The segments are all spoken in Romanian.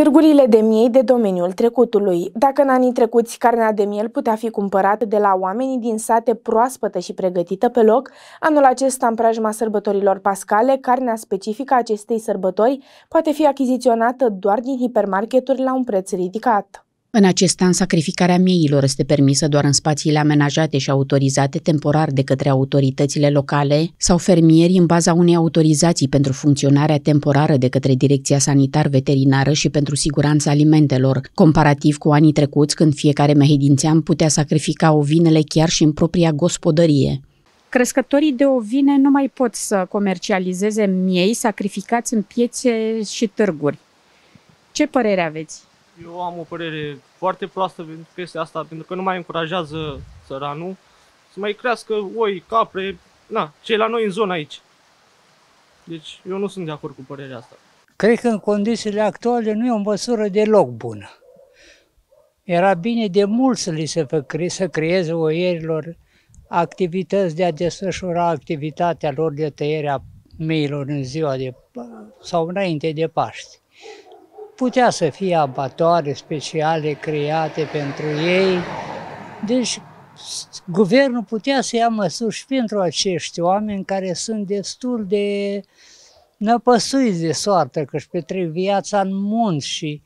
Târgurile de miei de domeniul trecutului. Dacă în anii trecuți carnea de miel putea fi cumpărată de la oamenii din sate proaspătă și pregătită pe loc, anul acesta, în preajma sărbătorilor pascale, carnea specifică acestei sărbători poate fi achiziționată doar din hipermarketuri la un preț ridicat. În acest an, sacrificarea mieilor este permisă doar în spațiile amenajate și autorizate temporar de către autoritățile locale sau fermieri în baza unei autorizații pentru funcționarea temporară de către Direcția Sanitar-Veterinară și pentru siguranța alimentelor, comparativ cu anii trecuți când fiecare mehedințean putea sacrifica ovinele chiar și în propria gospodărie. Crescătorii de ovine nu mai pot să comercializeze miei sacrificați în piețe și târguri. Ce părere aveți? Eu am o părere foarte proastă pentru chestia asta, pentru că nu mai încurajează țăranul să mai crească oi, capre, na, cei la noi în zonă aici. Deci eu nu sunt de acord cu părerea asta. Cred că în condițiile actuale nu e o măsură deloc bună. Era bine de mult să li se făcre, să creeze oierilor activități de a desfășura activitatea lor de tăiere a meilor în ziua de, sau înainte de Paști. Putea să fie abatoare speciale create pentru ei, deci guvernul putea să ia măsuri și pentru acești oameni care sunt destul de năpăsuiți de soartă, că își petrec viața în munți și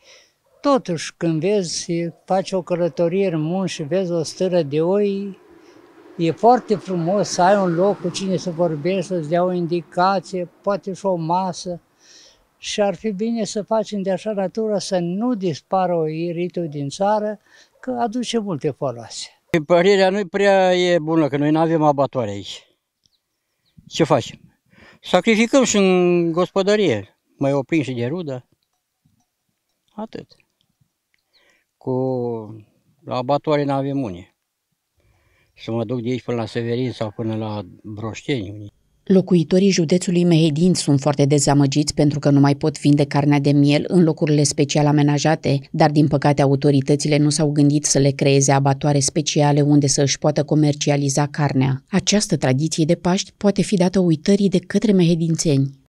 totuși când vezi, faci o călătorie în munți și vezi o stără de oi, e foarte frumos să ai un loc cu cine să vorbești, să-ți dea o indicație, poate și o masă, și ar fi bine să facem de așa natură să nu dispară iritul din țară, că aduce multe foloase. Părerea nu prea e bună, că noi nu avem abatoare aici. Ce facem? Sacrificăm și în gospodărie. Mai oprim și de rudă. Atât. Cu la abatoare nu avem unii. Să mă duc de aici până la Severin sau până la Broșteni. Locuitorii județului Mehedin sunt foarte dezamăgiți pentru că nu mai pot vinde carnea de miel în locurile special amenajate, dar din păcate autoritățile nu s-au gândit să le creeze abatoare speciale unde să își poată comercializa carnea. Această tradiție de Paști poate fi dată uitării de către mehedințeni.